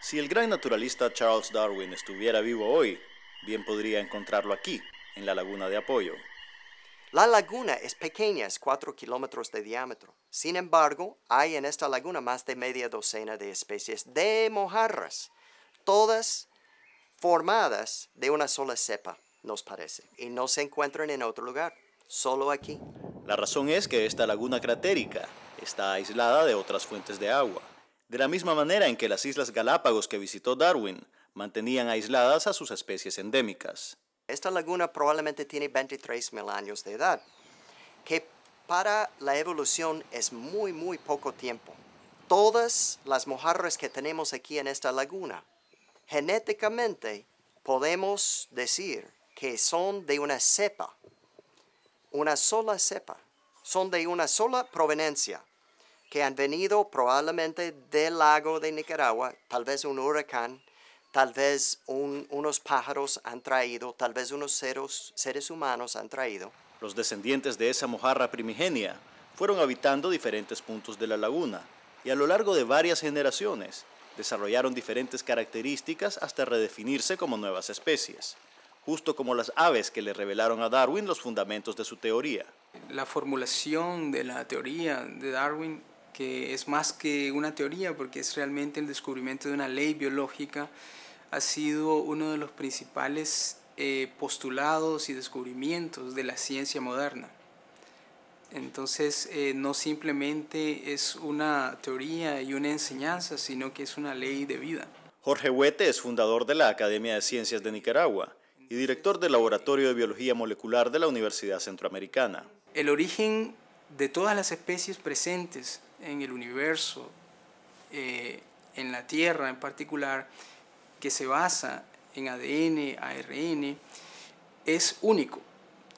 Si el gran naturalista Charles Darwin estuviera vivo hoy, bien podría encontrarlo aquí, en la laguna de apoyo. La laguna es pequeña, es 4 kilómetros de diámetro. Sin embargo, hay en esta laguna más de media docena de especies de mojarras, todas formadas de una sola cepa, nos parece, y no se encuentran en otro lugar solo aquí? La razón es que esta laguna cratérica está aislada de otras fuentes de agua, de la misma manera en que las Islas Galápagos que visitó Darwin mantenían aisladas a sus especies endémicas. Esta laguna probablemente tiene 23.000 años de edad, que para la evolución es muy, muy poco tiempo. Todas las mojarras que tenemos aquí en esta laguna, genéticamente podemos decir que son de una cepa una sola cepa, son de una sola proveniencia, que han venido probablemente del lago de Nicaragua, tal vez un huracán, tal vez unos pájaros han traído, tal vez unos seres humanos han traído. Los descendientes de esa mojarra primigenia fueron habitando diferentes puntos de la laguna y a lo largo de varias generaciones desarrollaron diferentes características hasta redefinirse como nuevas especies justo como las aves que le revelaron a Darwin los fundamentos de su teoría. La formulación de la teoría de Darwin, que es más que una teoría porque es realmente el descubrimiento de una ley biológica, ha sido uno de los principales eh, postulados y descubrimientos de la ciencia moderna. Entonces, eh, no simplemente es una teoría y una enseñanza, sino que es una ley de vida. Jorge Huete es fundador de la Academia de Ciencias de Nicaragua y director del Laboratorio de Biología Molecular de la Universidad Centroamericana. El origen de todas las especies presentes en el universo, eh, en la Tierra en particular, que se basa en ADN, ARN, es único.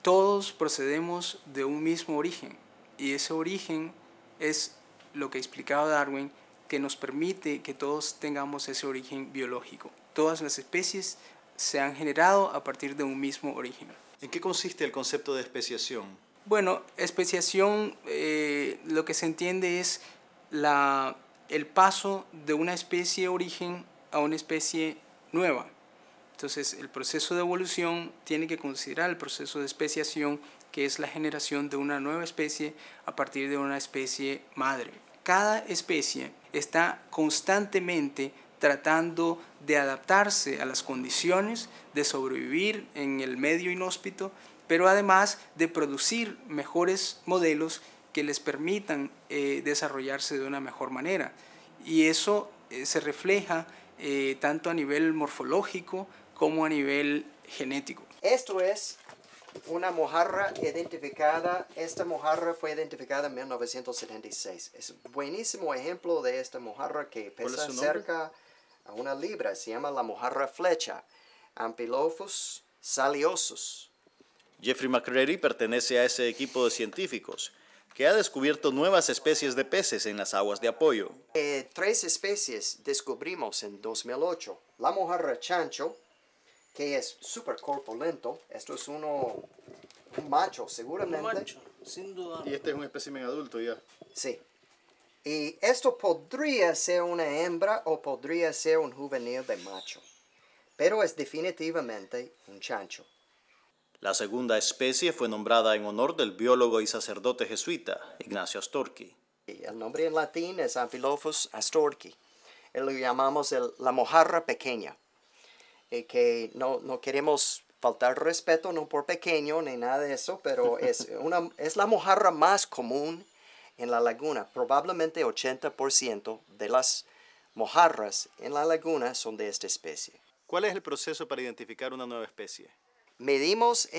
Todos procedemos de un mismo origen y ese origen es lo que explicaba Darwin, que nos permite que todos tengamos ese origen biológico. Todas las especies se han generado a partir de un mismo origen. ¿En qué consiste el concepto de especiación? Bueno, especiación eh, lo que se entiende es la, el paso de una especie de origen a una especie nueva. Entonces, el proceso de evolución tiene que considerar el proceso de especiación, que es la generación de una nueva especie a partir de una especie madre. Cada especie está constantemente tratando de adaptarse a las condiciones, de sobrevivir en el medio inhóspito, pero además de producir mejores modelos que les permitan eh, desarrollarse de una mejor manera. Y eso eh, se refleja eh, tanto a nivel morfológico como a nivel genético. Esto es una mojarra identificada. Esta mojarra fue identificada en 1976. Es un buenísimo ejemplo de esta mojarra que pesa cerca una libra, se llama la mojarra flecha, Ampilophus saliosus. Jeffrey McCreary pertenece a ese equipo de científicos que ha descubierto nuevas especies de peces en las aguas de apoyo. Eh, tres especies descubrimos en 2008. La mojarra chancho, que es súper corpulento. Esto es uno, un macho, seguramente. sin duda. Y este es un espécimen adulto ya. Sí. Y esto podría ser una hembra o podría ser un juvenil de macho, pero es definitivamente un chancho. La segunda especie fue nombrada en honor del biólogo y sacerdote jesuita Ignacio Astorqui. El nombre en latín es Amphilophus Astorqui. Lo llamamos la mojarra pequeña, que no, queremos faltar respeto, no por pequeño ni nada de eso, pero es, una, es la mojarra más común en la laguna. Probablemente 80% de las mojarras en la laguna son de esta especie. ¿Cuál es el proceso para identificar una nueva especie? Medimos 20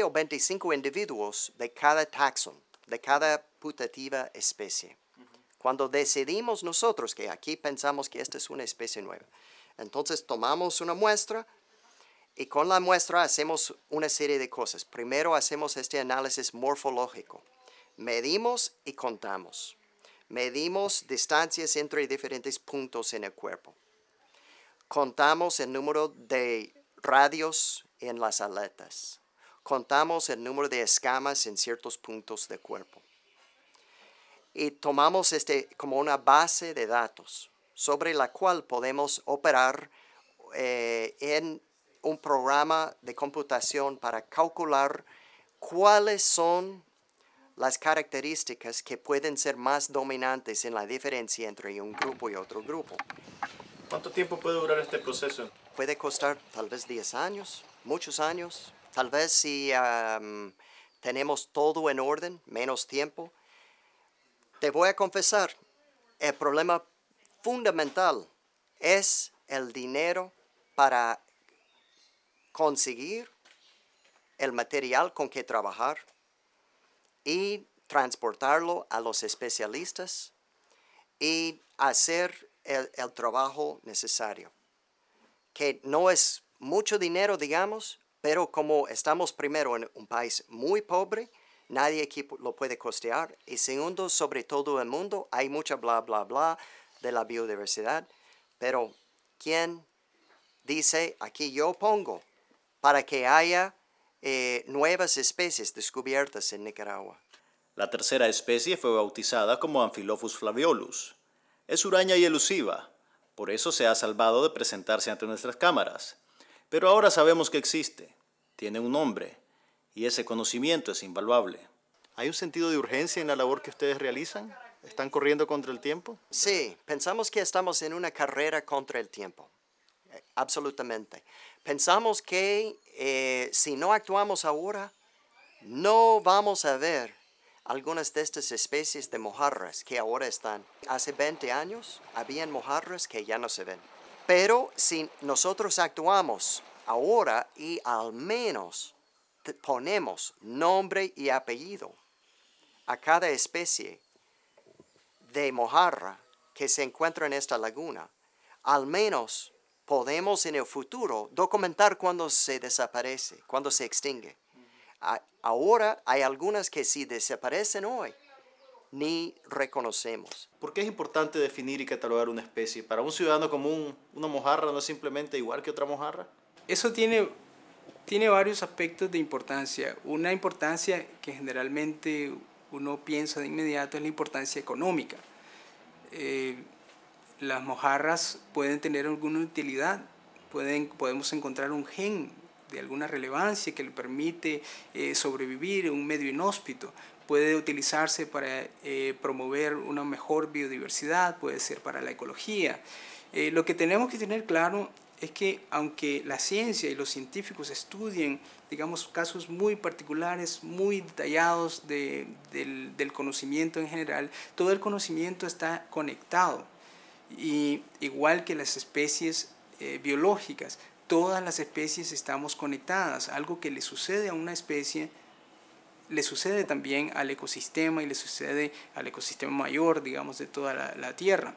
em, o 25 individuos de cada taxón, de cada putativa especie. Cuando decidimos nosotros que aquí pensamos que esta es una especie nueva, entonces tomamos una muestra, y con la muestra hacemos una serie de cosas. Primero hacemos este análisis morfológico. Medimos y contamos. Medimos distancias entre diferentes puntos en el cuerpo. Contamos el número de radios en las aletas. Contamos el número de escamas en ciertos puntos del cuerpo. Y tomamos este como una base de datos sobre la cual podemos operar eh, en un programa de computación para calcular cuáles son las características que pueden ser más dominantes en la diferencia entre un grupo y otro grupo. ¿Cuánto tiempo puede durar este proceso? Puede costar tal vez 10 años, muchos años, tal vez si tenemos todo en orden, menos tiempo. Te voy a confesar, el problema fundamental es el dinero para conseguir el material con que trabajar y transportarlo a los especialistas y hacer el, trabajo necesario. Que no es mucho dinero, digamos, pero como estamos primero en un país muy pobre, nadie aquí lo puede costear. Y segundo, sobre todo el mundo, hay mucha bla, bla, bla de la biodiversidad. Pero, ¿quién dice aquí yo pongo para que haya eh, nuevas especies descubiertas en Nicaragua. La tercera especie fue bautizada como Amphilophus flaviolus. Es huraña y elusiva, por eso se ha salvado de presentarse ante nuestras cámaras. Pero ahora sabemos que existe, tiene un nombre, y ese conocimiento es invaluable. ¿Hay un sentido de urgencia en la labor que ustedes realizan? ¿Están corriendo contra el tiempo? Sí, pensamos que estamos en una carrera contra el tiempo absolutamente. Pensamos que eh, si no actuamos ahora, no vamos a ver algunas de estas especies de mojarras que ahora están. Hace 20 años habían mojarras que ya no se ven. Pero si nosotros actuamos ahora y al menos ponemos nombre y apellido a cada especie de mojarra que se encuentra en esta laguna, al menos podemos en el futuro documentar cuando se desaparece, cuando se extingue. Ahora hay algunas que si desaparecen hoy, ni reconocemos. ¿Por qué es importante definir y catalogar una especie? Para un ciudadano común, una mojarra no es simplemente igual que otra mojarra. Eso tiene, tiene varios aspectos de importancia. Una importancia que generalmente uno piensa de inmediato es la importancia económica. Eh, las mojarras pueden tener alguna utilidad, podemos encontrar un gen de alguna relevancia que le permite eh, sobrevivir en un medio inhóspito. Puede utilizarse para eh, promover una mejor biodiversidad, puede ser para la ecología. Eh, lo que tenemos que tener claro es que aunque la ciencia y los científicos estudien, digamos, casos muy particulares, muy detallados de, del conocimiento en general, todo el conocimiento está conectado y igual que las especies eh, biológicas, todas las especies estamos conectadas. Algo que le sucede a una especie le sucede también al ecosistema y le sucede al ecosistema mayor, digamos, de toda la Tierra.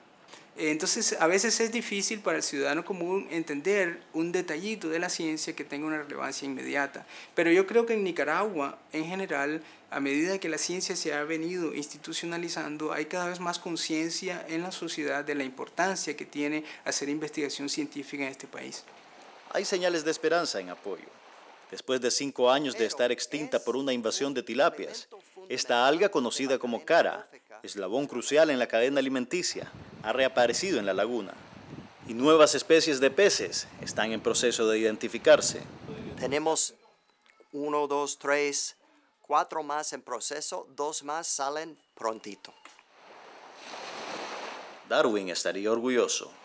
Entonces, a veces es difícil para el ciudadano común entender un detallito de la ciencia que tenga una relevancia inmediata. Pero yo creo que en Nicaragua, en general, a medida que la ciencia se ha venido institucionalizando, hay cada vez más conciencia en la sociedad de la importancia que tiene hacer investigación científica en este país. Hay señales de esperanza en apoyo. Después de cinco años de estar extinta por una invasión de tilapias, esta alga conocida como cara, eslabón crucial en la cadena alimenticia, ha reaparecido en la laguna y nuevas especies de peces están en proceso de identificarse. Tenemos uno, dos, tres, cuatro más en proceso, dos más salen prontito. Darwin estaría orgulloso.